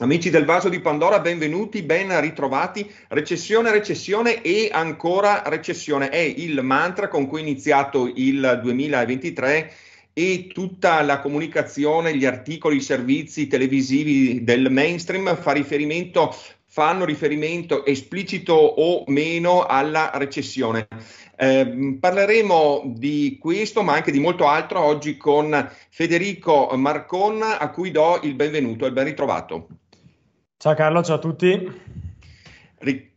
Amici del vaso di Pandora, benvenuti, ben ritrovati. Recessione, recessione e ancora recessione è il mantra con cui è iniziato il 2023 e tutta la comunicazione, gli articoli, i servizi televisivi del mainstream fa riferimento fanno riferimento esplicito o meno alla recessione. Eh, parleremo di questo, ma anche di molto altro oggi con Federico Marcon, a cui do il benvenuto e il ben ritrovato. Ciao Carlo, ciao a tutti.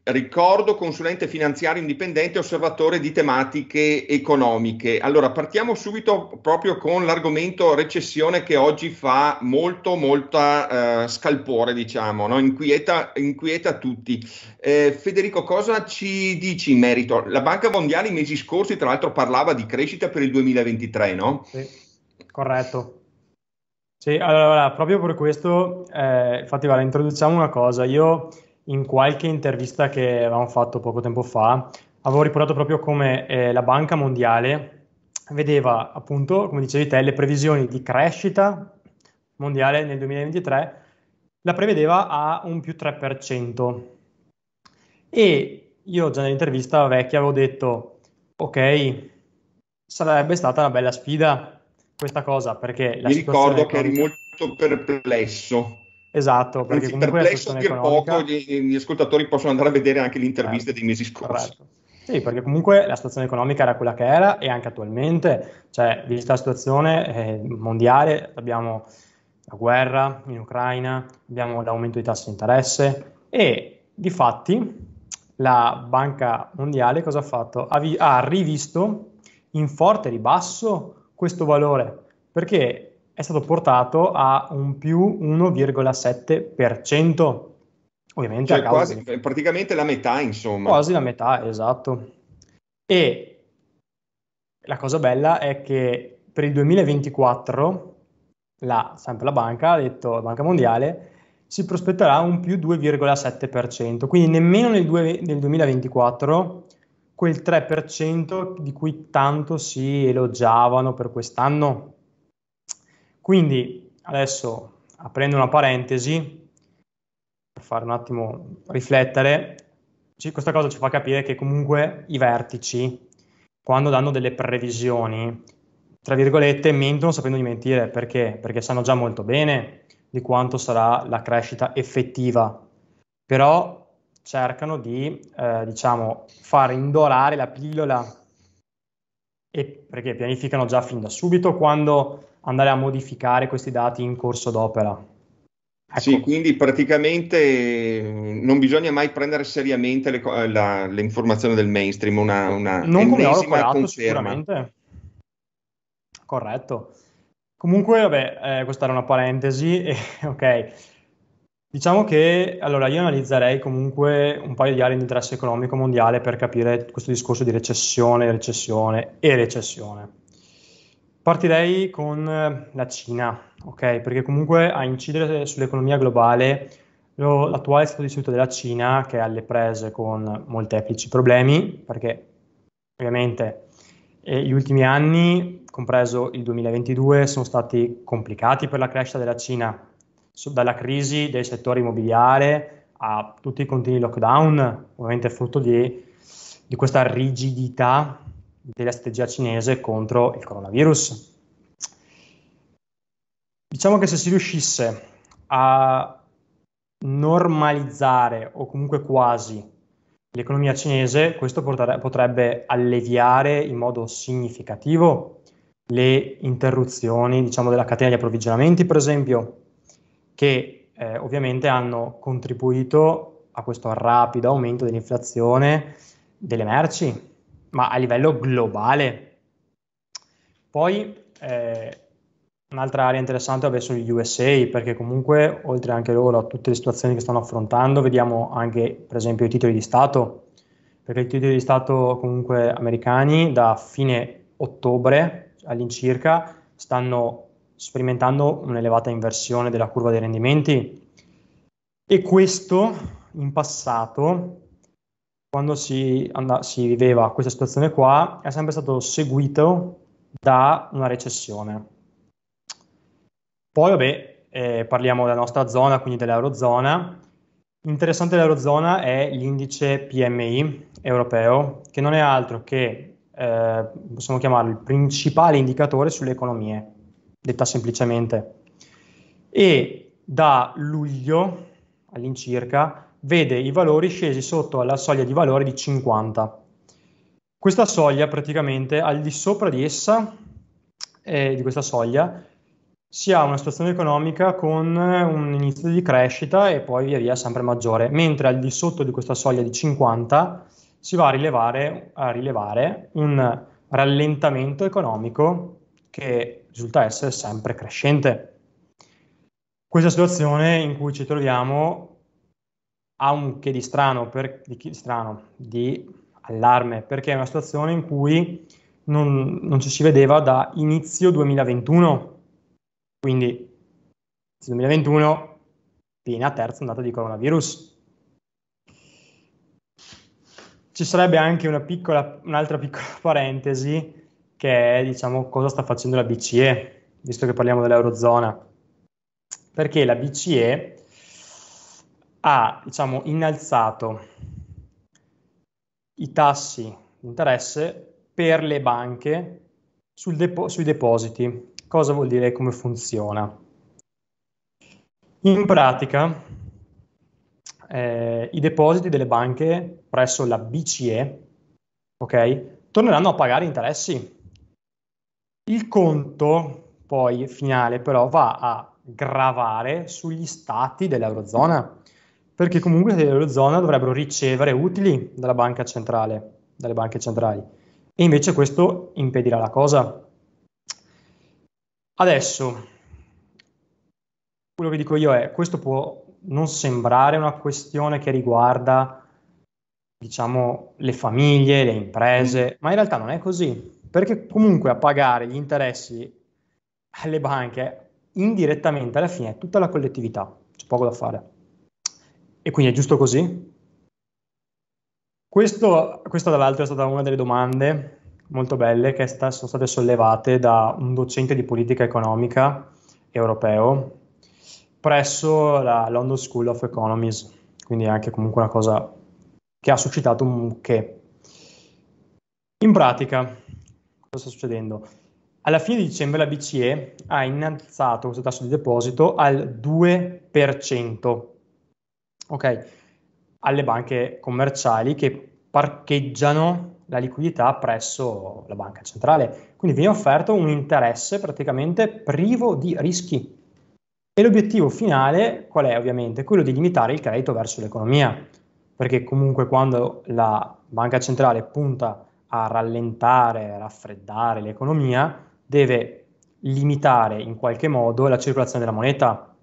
Ricordo consulente finanziario indipendente, e osservatore di tematiche economiche. Allora, partiamo subito proprio con l'argomento recessione che oggi fa molto, molto eh, scalpore, diciamo, no? inquieta, inquieta, tutti. Eh, Federico, cosa ci dici in merito? La Banca Mondiale i mesi scorsi, tra l'altro, parlava di crescita per il 2023, no? Sì, corretto. Sì, allora, proprio per questo, eh, infatti, guarda, introduciamo una cosa. Io in qualche intervista che avevamo fatto poco tempo fa, avevo riportato proprio come eh, la Banca Mondiale vedeva, appunto, come dicevi te, le previsioni di crescita mondiale nel 2023, la prevedeva a un più 3%. E io già nell'intervista vecchia avevo detto, ok, sarebbe stata una bella sfida questa cosa perché la Mi ricordo che eri molto perplesso. Esatto, perché Anzi, perplesso per economica... poco gli, gli, ascoltatori possono andare a vedere anche le interviste certo, eh, dei mesi scorsi. Corretto. Sì, perché comunque la situazione economica era quella che era e anche attualmente, cioè, vista la situazione eh, mondiale, abbiamo la guerra in Ucraina, abbiamo l'aumento dei tassi di interesse e di fatti la Banca Mondiale cosa ha fatto? Ha, vi- ha rivisto in forte ribasso questo valore? Perché è stato portato a un più 1,7%. Ovviamente cioè, quasi, di... praticamente la metà, insomma. Quasi la metà, esatto. E la cosa bella è che per il 2024 la, sempre la banca, ha detto la Banca Mondiale, si prospetterà un più 2,7%, quindi nemmeno nel, due, nel 2024 quel 3% di cui tanto si elogiavano per quest'anno. Quindi adesso aprendo una parentesi, per fare un attimo riflettere, questa cosa ci fa capire che comunque i vertici, quando danno delle previsioni, tra virgolette, mentono sapendo di mentire perché? Perché sanno già molto bene di quanto sarà la crescita effettiva. Però cercano di eh, diciamo, far indorare la pillola e perché pianificano già fin da subito quando andare a modificare questi dati in corso d'opera. Ecco. Sì, quindi praticamente eh, non bisogna mai prendere seriamente le, eh, la, le informazioni del mainstream, una, una non come oro corato, sicuramente. Corretto. Comunque, vabbè, eh, questa era una parentesi, e, ok, Diciamo che allora io analizzerei comunque un paio di aree di interesse economico mondiale per capire questo discorso di recessione, recessione e recessione. Partirei con eh, la Cina, ok? Perché comunque a incidere sull'economia globale lo, l'attuale stato di salute della Cina, che è alle prese con molteplici problemi, perché ovviamente eh, gli ultimi anni, compreso il 2022, sono stati complicati per la crescita della Cina dalla crisi del settore immobiliare a tutti i continui lockdown, ovviamente frutto di, di questa rigidità della strategia cinese contro il coronavirus. Diciamo che se si riuscisse a normalizzare o comunque quasi l'economia cinese, questo potrebbe alleviare in modo significativo le interruzioni diciamo, della catena di approvvigionamenti, per esempio, che eh, ovviamente hanno contribuito a questo rapido aumento dell'inflazione delle merci, ma a livello globale. Poi eh, un'altra area interessante vabbè, sono gli USA, perché comunque oltre anche loro a tutte le situazioni che stanno affrontando, vediamo anche per esempio i titoli di Stato, perché i titoli di Stato comunque americani da fine ottobre all'incirca stanno sperimentando un'elevata inversione della curva dei rendimenti e questo in passato, quando si, and- si viveva questa situazione qua, è sempre stato seguito da una recessione. Poi, vabbè, eh, parliamo della nostra zona, quindi dell'Eurozona. Interessante dell'Eurozona è l'indice PMI europeo, che non è altro che, eh, possiamo chiamarlo, il principale indicatore sulle economie detta semplicemente. E da luglio all'incirca vede i valori scesi sotto alla soglia di valore di 50. Questa soglia praticamente al di sopra di essa, eh, di questa soglia, si ha una situazione economica con un inizio di crescita e poi via via sempre maggiore, mentre al di sotto di questa soglia di 50 si va a rilevare, a rilevare un rallentamento economico che risulta essere sempre crescente. Questa situazione in cui ci troviamo ha un che di strano, per, di, strano di allarme, perché è una situazione in cui non, non ci si vedeva da inizio 2021, quindi inizio 2021 piena terza ondata di coronavirus. Ci sarebbe anche una piccola, un'altra piccola parentesi che è diciamo, cosa sta facendo la BCE, visto che parliamo dell'Eurozona. Perché la BCE ha diciamo, innalzato i tassi di interesse per le banche depo- sui depositi. Cosa vuol dire e come funziona? In pratica, eh, i depositi delle banche presso la BCE okay, torneranno a pagare interessi il conto poi finale però va a gravare sugli stati dell'Eurozona, perché comunque dell'Eurozona dovrebbero ricevere utili dalla banca centrale, dalle banche centrali. E invece questo impedirà la cosa. Adesso, quello che dico io è, questo può non sembrare una questione che riguarda, diciamo, le famiglie, le imprese, ma in realtà non è così perché comunque a pagare gli interessi alle banche indirettamente alla fine è tutta la collettività, c'è poco da fare. E quindi è giusto così? Questo, questa tra l'altro è stata una delle domande molto belle che sta, sono state sollevate da un docente di politica economica europeo presso la London School of Economics, quindi anche comunque una cosa che ha suscitato un che. In pratica, sta succedendo? Alla fine di dicembre la BCE ha innalzato questo tasso di deposito al 2%, ok? Alle banche commerciali che parcheggiano la liquidità presso la banca centrale. Quindi viene offerto un interesse praticamente privo di rischi. E l'obiettivo finale qual è ovviamente? Quello di limitare il credito verso l'economia, perché comunque quando la banca centrale punta a rallentare, a raffreddare l'economia, deve limitare in qualche modo la circolazione della moneta.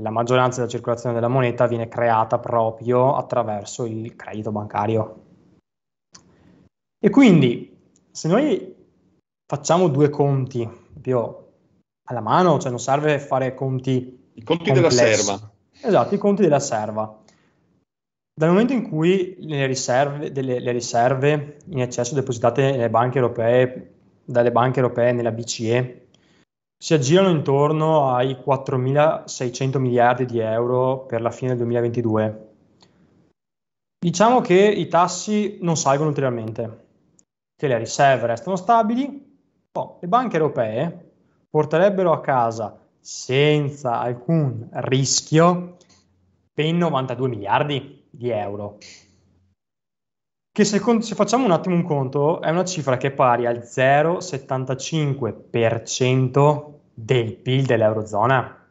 La maggioranza della circolazione della moneta viene creata proprio attraverso il credito bancario. E quindi, se noi facciamo due conti, proprio alla mano, cioè non serve fare conti... I conti complessi. della serva. Esatto, i conti della serva. Dal momento in cui le riserve, delle, le riserve in eccesso depositate dalle banche europee, dalle banche europee nella BCE si aggirano intorno ai 4.600 miliardi di euro per la fine del 2022, diciamo che i tassi non salgono ulteriormente, che le riserve restano stabili, oh, le banche europee porterebbero a casa senza alcun rischio ben 92 miliardi di euro. Che secondo, se facciamo un attimo un conto, è una cifra che è pari al 0,75% del PIL dell'Eurozona.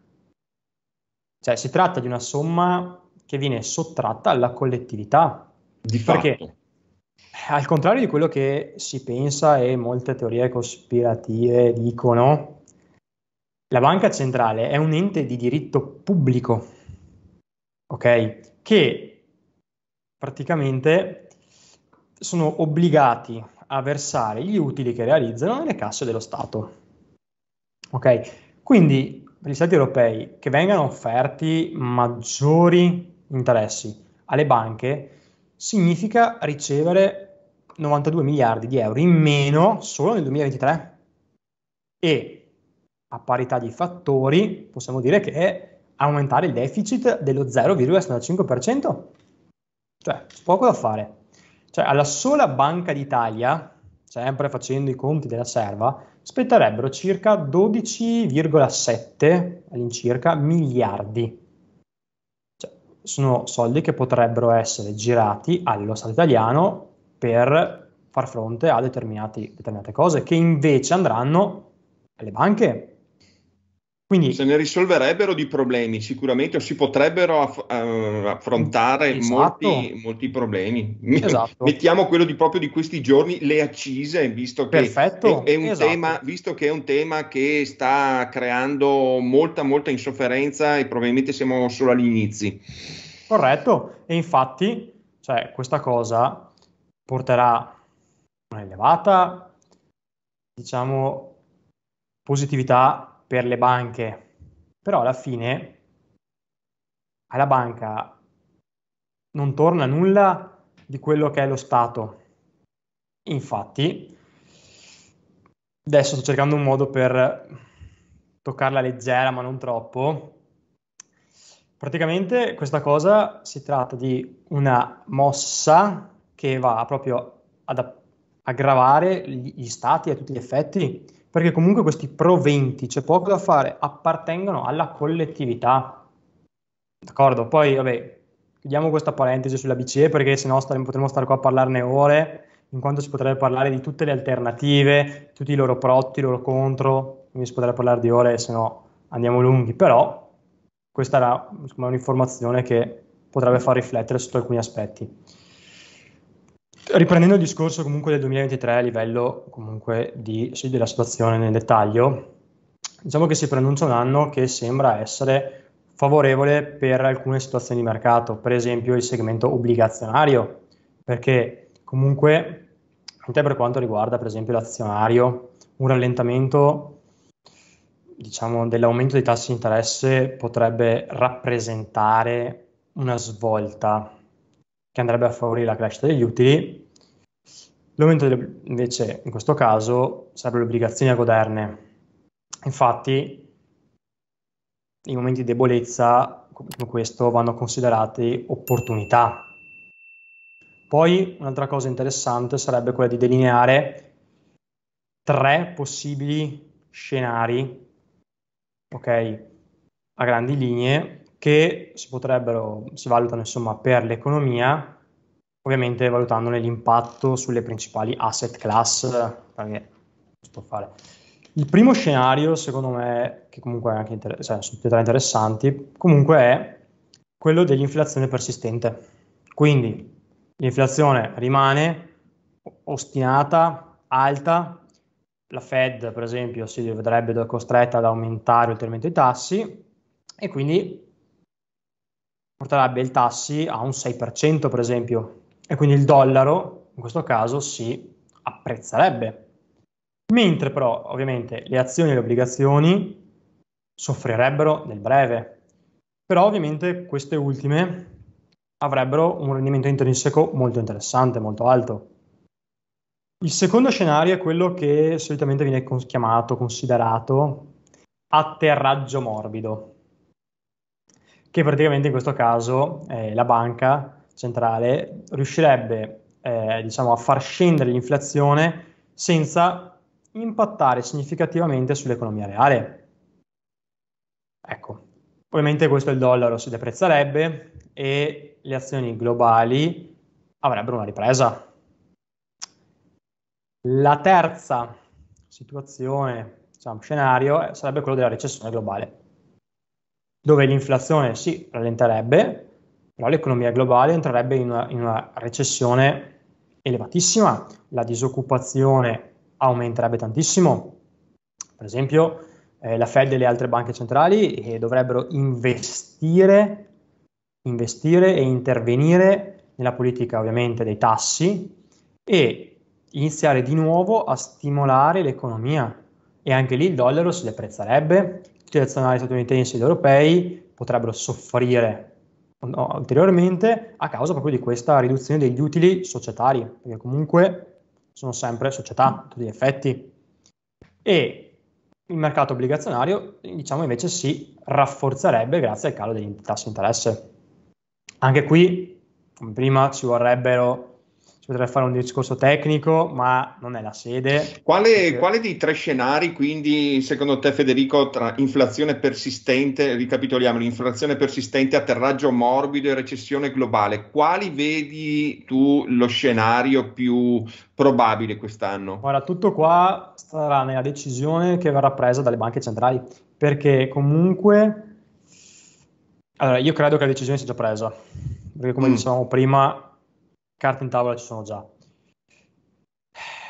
Cioè si tratta di una somma che viene sottratta alla collettività. Di perché, fatto. al contrario di quello che si pensa e molte teorie cospirative dicono, la banca centrale è un ente di diritto pubblico, ok? Che praticamente sono obbligati a versare gli utili che realizzano nelle casse dello Stato. Ok? Quindi per gli Stati europei che vengano offerti maggiori interessi alle banche significa ricevere 92 miliardi di euro in meno solo nel 2023 e a parità di fattori possiamo dire che è aumentare il deficit dello 0,65% cioè, poco da fare. Cioè, alla sola Banca d'Italia, sempre facendo i conti della serva, spetterebbero circa 12,7 all'incirca miliardi. Cioè, sono soldi che potrebbero essere girati allo Stato italiano per far fronte a determinate cose che invece andranno alle banche quindi, se ne risolverebbero di problemi sicuramente o si potrebbero aff- eh, affrontare esatto. molti, molti, problemi. Esatto. Mettiamo quello di proprio di questi giorni, le accise, visto che, è, è esatto. tema, visto che, è, un tema, che sta creando molta, molta insofferenza e probabilmente siamo solo agli inizi. Corretto, e infatti cioè, questa cosa porterà un'elevata, diciamo, positività per le banche, però alla fine alla banca non torna nulla di quello che è lo Stato. Infatti, adesso sto cercando un modo per toccarla leggera, ma non troppo. Praticamente questa cosa si tratta di una mossa che va proprio ad aggravare gli stati a tutti gli effetti perché comunque questi proventi, c'è poco da fare, appartengono alla collettività. D'accordo? Poi, vabbè, chiudiamo questa parentesi sulla BCE perché sennò stare, potremmo stare qua a parlarne ore, in quanto si potrebbe parlare di tutte le alternative, tutti i loro protti, i loro contro, quindi si potrebbe parlare di ore, se no andiamo lunghi, però questa era insomma, un'informazione che potrebbe far riflettere sotto alcuni aspetti riprendendo il discorso comunque del 2023 a livello comunque di, sì, della situazione nel dettaglio, diciamo che si pronuncia un anno che sembra essere favorevole per alcune situazioni di mercato, per esempio il segmento obbligazionario, perché comunque anche per quanto riguarda per esempio l'azionario, un rallentamento diciamo, dell'aumento dei tassi di interesse potrebbe rappresentare una svolta che andrebbe a favorire la crescita degli utili, l'aumento delle, invece in questo caso sarebbero le obbligazioni a goderne. Infatti i momenti di debolezza come questo vanno considerati opportunità. Poi un'altra cosa interessante sarebbe quella di delineare tre possibili scenari, ok, a grandi linee che si potrebbero, si valutano insomma per l'economia, ovviamente valutandone l'impatto sulle principali asset class. Perché, Il primo scenario, secondo me, che comunque è anche inter- cioè, sono tutti e interessanti, comunque è quello dell'inflazione persistente. Quindi l'inflazione rimane ostinata, alta, la Fed per esempio si vedrebbe costretta ad aumentare ulteriormente i tassi e quindi porterebbe il tassi a un 6% per esempio e quindi il dollaro in questo caso si apprezzerebbe. Mentre però ovviamente le azioni e le obbligazioni soffrirebbero nel breve, però ovviamente queste ultime avrebbero un rendimento intrinseco molto interessante, molto alto. Il secondo scenario è quello che solitamente viene chiamato, considerato atterraggio morbido che praticamente in questo caso eh, la banca centrale riuscirebbe eh, diciamo, a far scendere l'inflazione senza impattare significativamente sull'economia reale. Ecco, ovviamente questo il dollaro si deprezzerebbe e le azioni globali avrebbero una ripresa. La terza situazione, diciamo, scenario eh, sarebbe quello della recessione globale dove l'inflazione si rallenterebbe, però l'economia globale entrerebbe in una, in una recessione elevatissima, la disoccupazione aumenterebbe tantissimo. Per esempio, eh, la Fed e le altre banche centrali eh, dovrebbero investire, investire e intervenire nella politica ovviamente dei tassi e iniziare di nuovo a stimolare l'economia. E anche lì il dollaro si deprezzerebbe, tutti gli azionari statunitensi ed europei potrebbero soffrire no, ulteriormente a causa proprio di questa riduzione degli utili societari, perché comunque sono sempre società a tutti gli effetti. E il mercato obbligazionario, diciamo invece, si rafforzerebbe grazie al calo dei tassi di interesse. Anche qui, come prima, ci vorrebbero ci potrei fare un discorso tecnico, ma non è la sede. Quale, perché... quale dei tre scenari, quindi, secondo te, Federico, tra inflazione persistente, ricapitoliamo, inflazione persistente, atterraggio morbido e recessione globale, quali vedi tu lo scenario più probabile quest'anno? Ora, tutto qua starà nella decisione che verrà presa dalle banche centrali, perché comunque... Allora, io credo che la decisione sia già presa, perché come mm. dicevamo prima, carte in tavola ci sono già.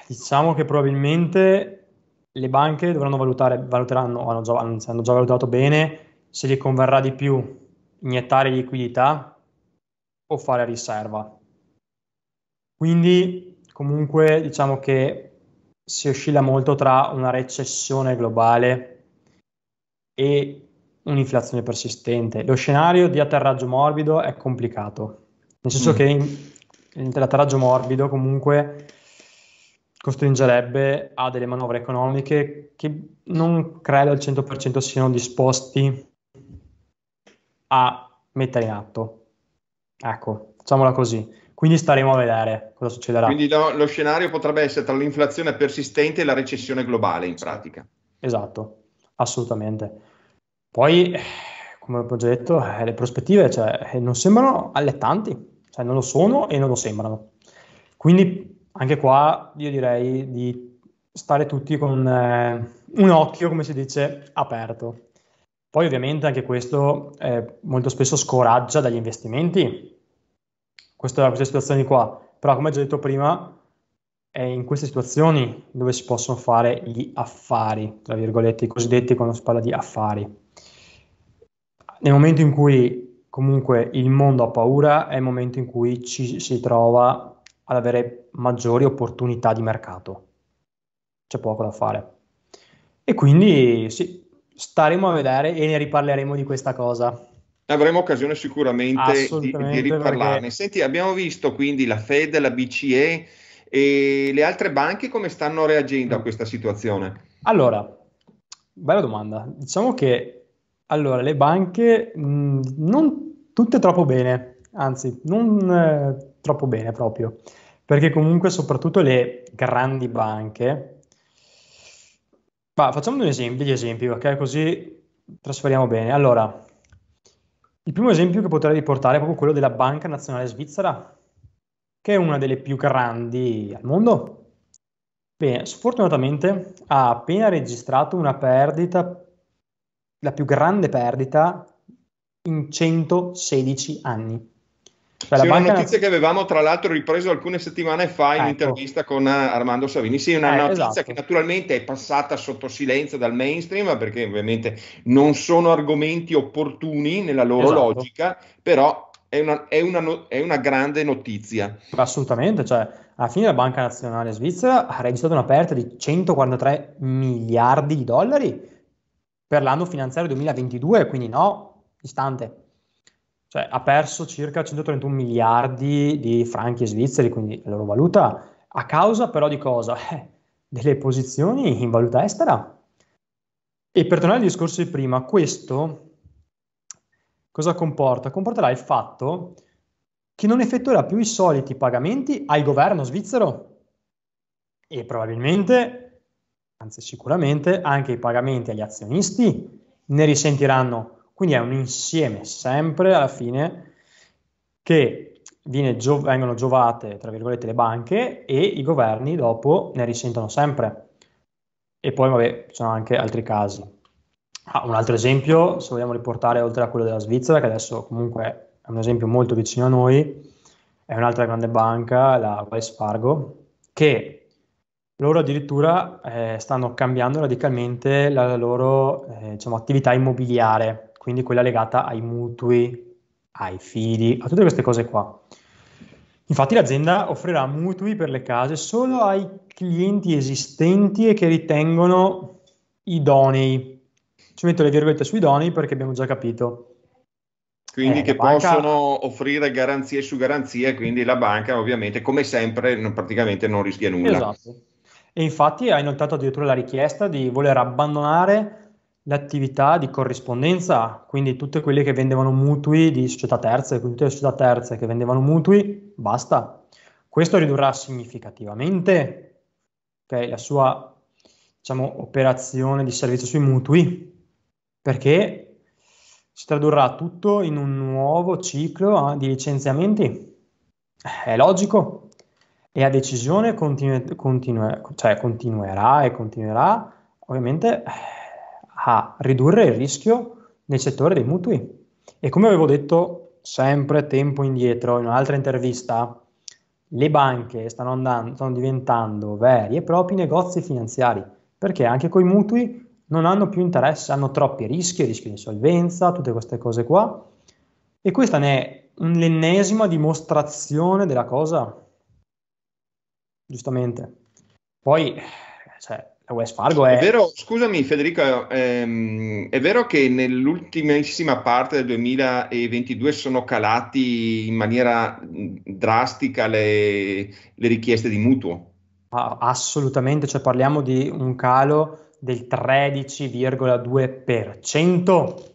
Diciamo che probabilmente le banche dovranno valutare, valuteranno, hanno già, hanno già valutato bene se gli converrà di più iniettare liquidità o fare riserva. Quindi comunque diciamo che si oscilla molto tra una recessione globale e un'inflazione persistente. Lo scenario di atterraggio morbido è complicato, nel senso mm. che l'interatteraggio morbido comunque costringerebbe a delle manovre economiche che non credo al 100% siano disposti a mettere in atto. Ecco, facciamola così. Quindi staremo a vedere cosa succederà. Quindi lo, lo scenario potrebbe essere tra l'inflazione persistente e la recessione globale, in pratica. Esatto, assolutamente. Poi, come ho già detto, eh, le prospettive cioè, eh, non sembrano allettanti cioè non lo sono e non lo sembrano. Quindi anche qua io direi di stare tutti con eh, un occhio, come si dice, aperto. Poi ovviamente anche questo eh, molto spesso scoraggia dagli investimenti, questa, queste situazioni qua, però come già detto prima è in queste situazioni dove si possono fare gli affari, tra virgolette, i cosiddetti quando si parla di affari. Nel momento in cui comunque il mondo ha paura è il momento in cui ci si trova ad avere maggiori opportunità di mercato. C'è poco da fare. E quindi sì, staremo a vedere e ne riparleremo di questa cosa. Avremo occasione sicuramente di, di, riparlarne. Perché... Senti, abbiamo visto quindi la Fed, la BCE e le altre banche come stanno reagendo mm. a questa situazione? Allora, bella domanda. Diciamo che allora, le banche mh, mm, non tutte troppo bene, anzi, non eh, troppo bene proprio, perché comunque soprattutto le grandi banche, ma facciamo un esempio, degli esempi, ok? Così trasferiamo bene. Allora, il primo esempio che potrei riportare è proprio quello della Banca Nazionale Svizzera, che è una delle più grandi al mondo. Bene, sfortunatamente ha appena registrato una perdita la più grande perdita in 116 anni. Cioè, sì, una notizia che avevamo tra l'altro ripreso alcune settimane fa in ecco. intervista con eh, Armando Savini. Sì, una eh, notizia esatto. che naturalmente è passata sotto silenzio dal mainstream perché ovviamente non sono argomenti opportuni nella loro esatto. logica, però è una, è, una, è una, grande notizia. Assolutamente, cioè alla fine la Banca Nazionale Svizzera ha registrato una perdita di 143 miliardi di dollari per l'anno finanziario 2022, quindi no, istante. Cioè, ha perso circa 131 miliardi di franchi svizzeri, quindi la loro valuta, a causa però di cosa? Eh, delle posizioni in valuta estera. E per tornare al discorso di prima, questo cosa comporta? Comporterà il fatto che non effettuerà più i soliti pagamenti al governo svizzero e probabilmente anzi sicuramente anche i pagamenti agli azionisti ne risentiranno. Quindi è un insieme sempre alla fine che gio- vengono giovate, tra virgolette, le banche e i governi dopo ne risentono sempre. E poi, vabbè, ci sono anche altri casi. Ah, un altro esempio, se vogliamo riportare oltre a quello della Svizzera, che adesso comunque è un esempio molto vicino a noi, è un'altra grande banca, la Wells Fargo, che loro addirittura eh, stanno cambiando radicalmente la loro eh, diciamo, attività immobiliare, quindi quella legata ai mutui, ai fidi, a tutte queste cose qua. Infatti l'azienda offrirà mutui per le case solo ai clienti esistenti e che ritengono idonei. Ci metto le virgolette su idonei perché abbiamo già capito. Quindi eh, che banca... possono offrire garanzie su garanzie, quindi la banca ovviamente come sempre praticamente non rischia nulla. Esatto e infatti ha inoltrato addirittura la richiesta di voler abbandonare l'attività di corrispondenza, quindi tutte quelle che vendevano mutui di società terze, quindi tutte le società terze che vendevano mutui, basta. Questo ridurrà significativamente okay, la sua diciamo, operazione di servizio sui mutui, perché si tradurrà tutto in un nuovo ciclo eh, di licenziamenti. È logico, e a decisione continu- continu- cioè continuerà e continuerà ovviamente a ridurre il rischio nel settore dei mutui. E come avevo detto sempre tempo indietro in un'altra intervista, le banche stanno, andando, stanno diventando veri e propri negozi finanziari, perché anche con i mutui non hanno più interesse, hanno troppi rischi, rischi di insolvenza, tutte queste cose qua. E questa ne è l'ennesima dimostrazione della cosa giustamente. Poi, cioè, la West Fargo è... è vero, scusami Federico, ehm, è vero che nell'ultimissima parte del 2022 sono calati in maniera drastica le, le richieste di mutuo? Ah, assolutamente, cioè parliamo di un calo del 13,2%.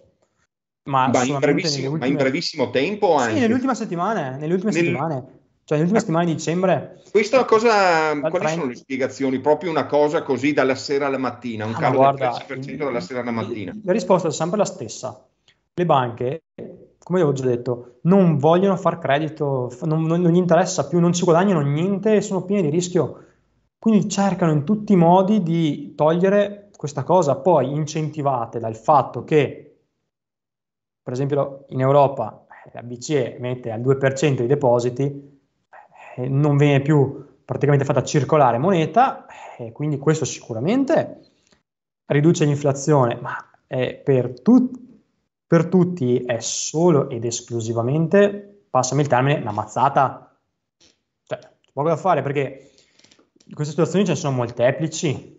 Ma, ma, in, brevissimo, ma in brevissimo tempo anche. Sì, nell'ultima settimana, eh, nell'ultima Nel... settimana. Cioè, nell'ultima eh, settimane di dicembre. Questa eh, cosa. Quali 30... sono le spiegazioni? Proprio una cosa così dalla sera alla mattina, un ah, calo guarda, del 10% dalla sera alla mattina. La risposta è sempre la stessa. Le banche, come avevo già detto, non vogliono far credito, non, non, non gli interessa più, non ci guadagnano niente, sono piene di rischio. Quindi cercano in tutti i modi di togliere questa cosa. Poi incentivate dal fatto che, per esempio, in Europa eh, la BCE mette al 2% i depositi eh, non viene più praticamente fatta circolare moneta, eh, quindi questo sicuramente riduce l'inflazione, ma eh, per, tu- per tutti è solo ed esclusivamente, passami il termine, una mazzata. Cioè, poco da fare perché queste situazioni ce ne sono molteplici.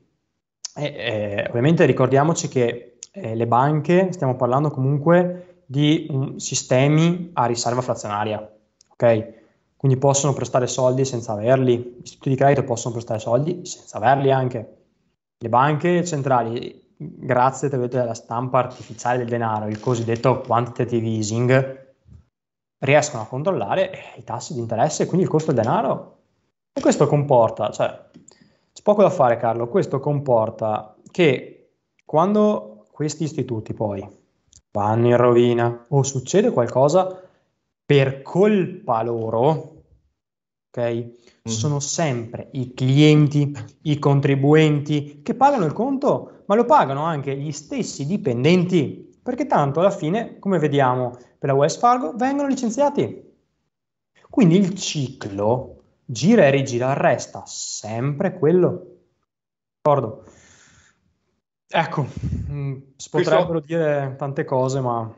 E, eh, ovviamente ricordiamoci che eh, le banche, stiamo parlando comunque di um, sistemi a riserva frazionaria, ok? quindi possono prestare soldi senza averli, gli istituti di credito possono prestare soldi senza averli anche. Le banche centrali, grazie alla stampa artificiale del denaro, il cosiddetto quantitative easing, riescono a controllare eh, i tassi di interesse e quindi il costo del denaro. E questo comporta, cioè, c'è poco da fare Carlo, questo comporta che quando questi istituti poi vanno in rovina o succede qualcosa, per colpa loro, ok? Mm-hmm. Sono sempre i clienti, i contribuenti che pagano il conto, ma lo pagano anche gli stessi dipendenti, perché tanto alla fine, come vediamo per la West Fargo, vengono licenziati. Quindi il ciclo gira e rigira, resta sempre quello. D'accordo? Ecco, mm, si potrebbero dire tante cose, ma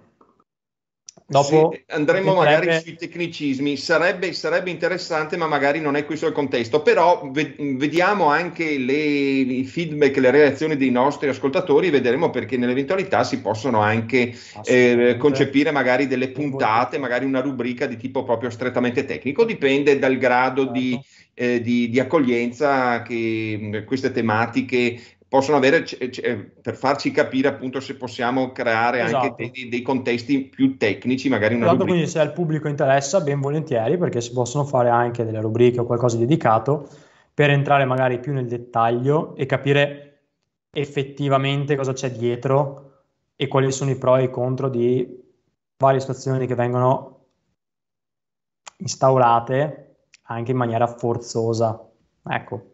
Dopo sì, andremo magari sarebbe... sui tecnicismi, sarebbe, sarebbe, interessante, ma magari non è questo il contesto. Però ve- vediamo anche le, i feedback, le reazioni dei nostri ascoltatori e vedremo perché nell'eventualità si possono anche eh, concepire magari delle puntate, magari una rubrica di tipo proprio strettamente tecnico, dipende dal grado certo. di, eh, di, di, accoglienza che mh, queste tematiche possono avere, c- c- eh, per farci capire appunto se possiamo creare esatto. anche dei, dei, contesti più tecnici, magari una esatto, rubrica. quindi se al pubblico interessa, ben volentieri, perché si possono fare anche delle rubriche o qualcosa di dedicato per entrare magari più nel dettaglio e capire effettivamente cosa c'è dietro e quali sono i pro e i contro di varie situazioni che vengono instaurate anche in maniera forzosa. Ecco.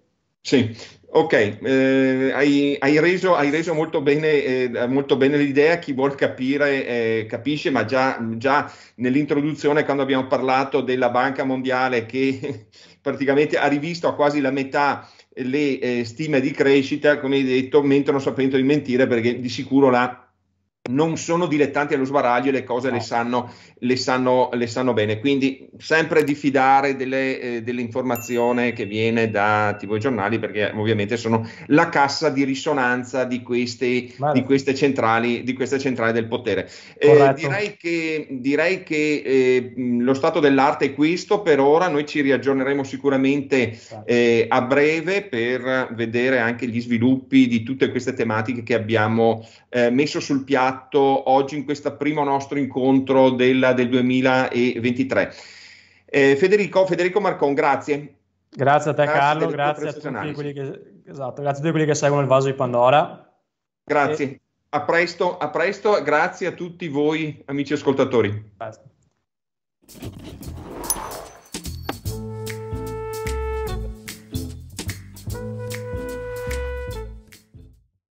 Sì, Ok, eh, hai, hai, reso, hai, reso, molto bene, eh, molto bene l'idea, chi vuol capire eh, capisce, ma già, già, nell'introduzione quando abbiamo parlato della Banca Mondiale che praticamente ha rivisto a quasi la metà le eh, stime di crescita, come hai detto, mentono sapendo di mentire perché di sicuro la non sono dilettanti allo sbaraglio e le cose no. le, certo. sanno, le, sanno, le, sanno, bene. Quindi sempre diffidare delle, eh, dell'informazione che viene da tipo i giornali, perché ovviamente sono la cassa di risonanza di, questi, di, queste, centrali, di queste, centrali, del potere. Eh, direi che, direi che eh, lo stato dell'arte è questo per ora, noi ci riaggiorneremo sicuramente certo. eh, a breve per vedere anche gli sviluppi di tutte queste tematiche che abbiamo eh, messo sul piatto fatto oggi in questo primo nostro incontro del, del 2023. Eh, Federico, Federico Marcon, grazie. Grazie a te grazie Carlo, grazie a, tutti quelli che, esatto, grazie a tutti quelli che seguono il vaso di Pandora. Grazie, e... a, presto, a presto, grazie a tutti voi amici ascoltatori. Grazie.